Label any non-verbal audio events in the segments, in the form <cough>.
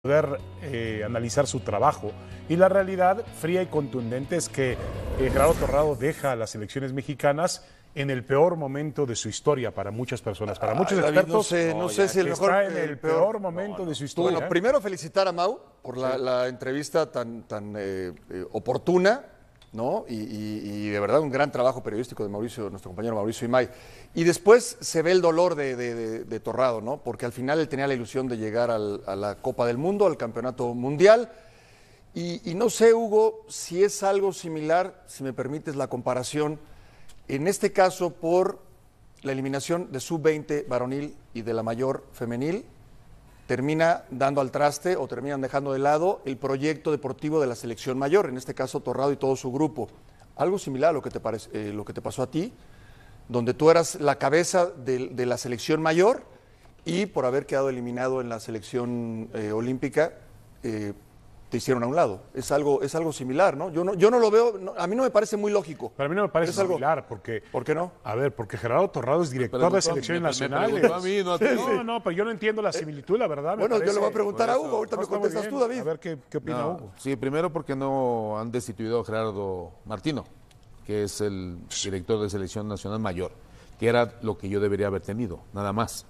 poder eh, analizar su trabajo. Y la realidad fría y contundente es que eh, Gerardo Torrado deja a las elecciones mexicanas en el peor momento de su historia para muchas personas, para muchos expertos. no sé, si el mejor. en el, peor, momento de su historia. Bueno, ¿eh? primero felicitar a Mau por la, la entrevista tan, tan eh, eh oportuna, ¿no? Y, y, y de verdad un gran trabajo periodístico de Mauricio, nuestro compañero Mauricio Imay. Y después se ve el dolor de, Torrado, ¿no? Porque al final él tenía la ilusión de llegar a la Copa del Mundo, al Campeonato Mundial. Y, y, no sé, Hugo, si es algo similar, si me permites la comparación, en este caso por la eliminación de sub-20 varonil y de la mayor femenil, termina dando al traste o terminan dejando de lado el proyecto deportivo de la selección mayor, en este caso Torrado y todo su grupo algo similar a lo que te, eh, lo que te pasó a ti, donde tú eras la cabeza de, la selección mayor y por haber quedado eliminado en la selección eh, olímpica, eh, te hicieron a un lado. Es algo, es algo similar, ¿no? Yo no, yo no lo veo, a mí no me parece muy lógico. Pero a mí no me parece algo, similar, porque... ¿Por qué no? A ver, porque Gerardo Torrado es director de selecciones nacionales. no, <laughs> no, no, pero yo no entiendo la eh, similitud, la verdad. Bueno, yo le voy a preguntar a Hugo, ahorita me contestas tú, David. A ver qué opina Hugo. Sí, primero porque no han destituido a Gerardo Martino, que es el director de selección nacional mayor, que era lo que yo debería haber tenido, nada más.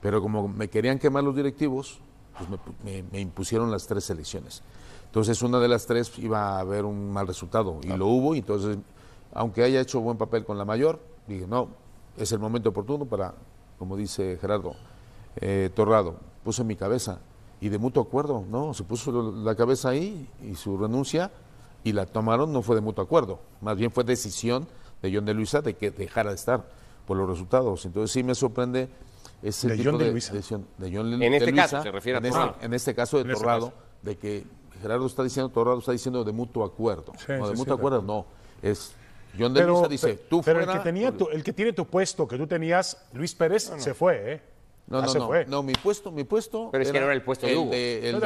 Pero como me querían quemar los directivos, pues me, impusieron las tres elecciones. Entonces una de las tres iba a haber un mal resultado y lo hubo y entonces, aunque haya hecho buen papel con la mayor, dije, no, es el momento oportuno para, como dice Gerardo eh, Torrado, puse mi cabeza y de mutuo acuerdo, ¿no? Se puso la cabeza ahí y su renuncia y la tomaron no fue de mutuo acuerdo, más bien fue decisión de John de Luisa de que dejara de estar por los resultados. Entonces sí me sorprende ese de John de, Luisa. de, de en este caso, se refiere a en Este, en este caso de Torrado, de que Gerardo está diciendo, Torrado está diciendo de mutuo acuerdo. de mutuo acuerdo no. Es John de Luisa dice, tú tú Pero el que, tenía el que tiene tu puesto que tú tenías, Luis Pérez, se fue, ¿eh? No, no, ah, se no, fue. no, mi puesto, mi puesto. Pero es que no era el puesto de Hugo. El,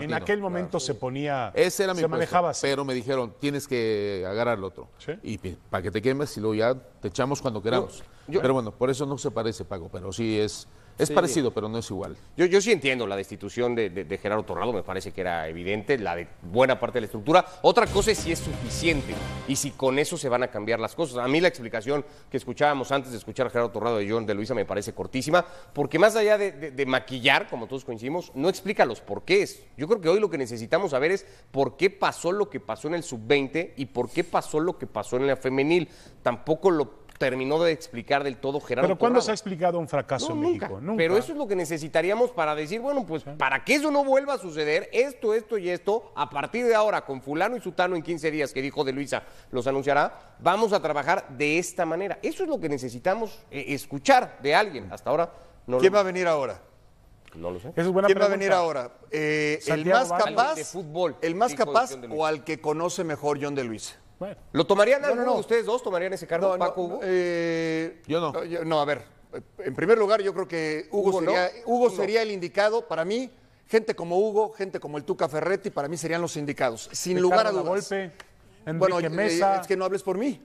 En aquel momento se ponía. Ese era mi se puesto, Pero me dijeron, tienes que agarrar el otro. Y para que te quemes y luego ya te echamos cuando queramos pero bueno, por eso no se parece, Paco, pero sí es, es parecido, pero no es igual. Yo, yo sí entiendo la destitución de, de, Gerardo Torrado, me parece que era evidente, la de buena parte de la estructura. Otra cosa es si es suficiente y si con eso se van a cambiar las cosas. A mí la explicación que escuchábamos antes de escuchar a Gerardo Torrado y John de Luisa me parece cortísima, porque más allá de, de, maquillar, como todos coincidimos, no explica los porqués. Yo creo que hoy lo que necesitamos saber es por qué pasó lo que pasó en el sub-20 y por qué pasó lo que pasó en la femenil. Tampoco lo terminó de explicar del todo Gerardo. Pero ¿cuándo se ha explicado un fracaso México? Nunca. Pero eso es lo que necesitaríamos para decir, bueno, pues para que eso no vuelva a suceder, esto, esto y esto, a partir de ahora, con fulano y sutano en 15 días, que dijo de Luisa, los anunciará, vamos a trabajar de esta manera. Eso es lo que necesitamos eh, escuchar de alguien. Hasta ahora no ¿Quién va a venir ahora? No lo sé. ¿Quién va a venir ahora? Eh, ¿El más capaz? De fútbol, el más capaz o al que conoce mejor John de Luisa. ¿Lo tomarían alguno de ustedes dos? ¿Tomarían ese cargo, Paco Hugo? Eh, yo no. no, a ver. En primer lugar, yo creo que Hugo, sería, el indicado para mí. Gente como Hugo, gente como el Tuca Ferretti, para mí serían los indicados, sin lugar a dudas. Golpe, bueno, eh, Mesa. es que no hables por mí.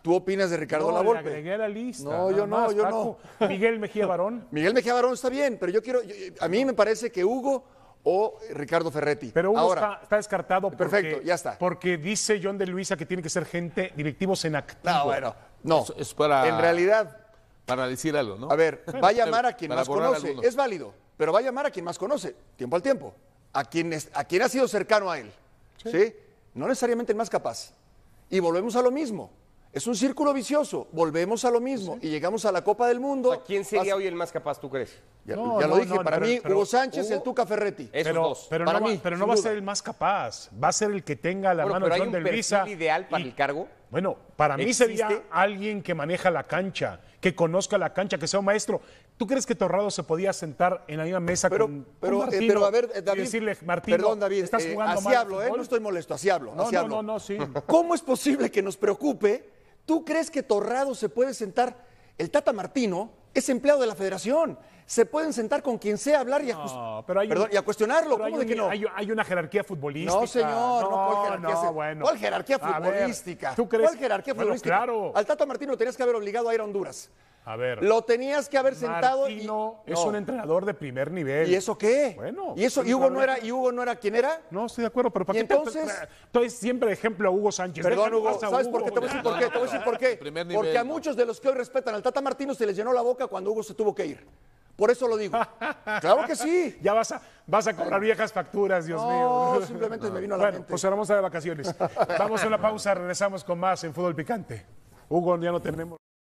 ¿Tú opinas de Ricardo no, Le a la lista. No, yo no, yo no. Miguel Mejía Barón. <laughs> Miguel Mejía Barón está bien, pero yo quiero. a mí me parece que Hugo o Ricardo Ferretti. Pero uno Ahora, está, descartado porque, perfecto, ya está. porque dice John de Luisa que tiene que ser gente, directivos en activo. No, bueno, no. en realidad. Para decir algo, ¿no? A ver, va a llamar a quien más conoce. Es válido, pero va a llamar a quien más conoce, tiempo al tiempo. A quien, a quien ha sido cercano a él. ¿sí? No necesariamente el más capaz. Y volvemos a lo mismo. Es un círculo vicioso. Volvemos a lo mismo y llegamos a la Copa del Mundo. quién sería hoy el más capaz, tú crees? Ya, lo dije, para mí, Hugo Sánchez, el Tuca Ferretti. Esos pero, dos. Pero para no, mí, pero no va a ser el más capaz. Va a ser el que tenga la mano de un del ideal para el cargo? Bueno, para mí sería alguien que maneja la cancha, que conozca la cancha, que sea un maestro. ¿Tú crees que Torrado se podía sentar en la misma mesa con, pero, eh, pero a ver, eh, David, y decirle, estás eh, jugando así mal hablo, no estoy molesto, así hablo. No, no, no, no, sí. ¿Cómo es posible que nos preocupe ¿Tú crees que Torrado se puede sentar? El Tata Martino es empleado de la federación. Se pueden sentar con quien sea hablar y a, perdón, y a cuestionarlo. ¿Cómo de que no? Hay, una jerarquía futbolística. No, señor. No, ¿cuál, jerarquía, no, ¿cuál jerarquía futbolística? ¿Cuál jerarquía futbolística? Claro. Al Tata Martino tenías que haber obligado a ir a Honduras. A ver. Lo tenías que haber sentado Martino y, es un entrenador de primer nivel. ¿Y eso qué? Bueno. ¿Y eso Hugo no era y Hugo no era quién era? No, estoy de acuerdo, pero ¿para qué entonces entonces siempre ejemplo a Hugo Sánchez. Perdón, Hugo, ¿sabes por qué te voy a decir por qué? por qué. Porque a muchos de los que hoy respetan al Tata Martino se les llenó la boca cuando Hugo se tuvo que ir. Por eso lo digo. <laughs> claro que sí. Ya vas a, vas a cobrar viejas facturas, Dios no, mío. simplemente me vino a la bueno, Pues ahora vamos a de vacaciones. Vamos a una pausa, regresamos con más en Fútbol Picante. Hugo, ya no tenemos.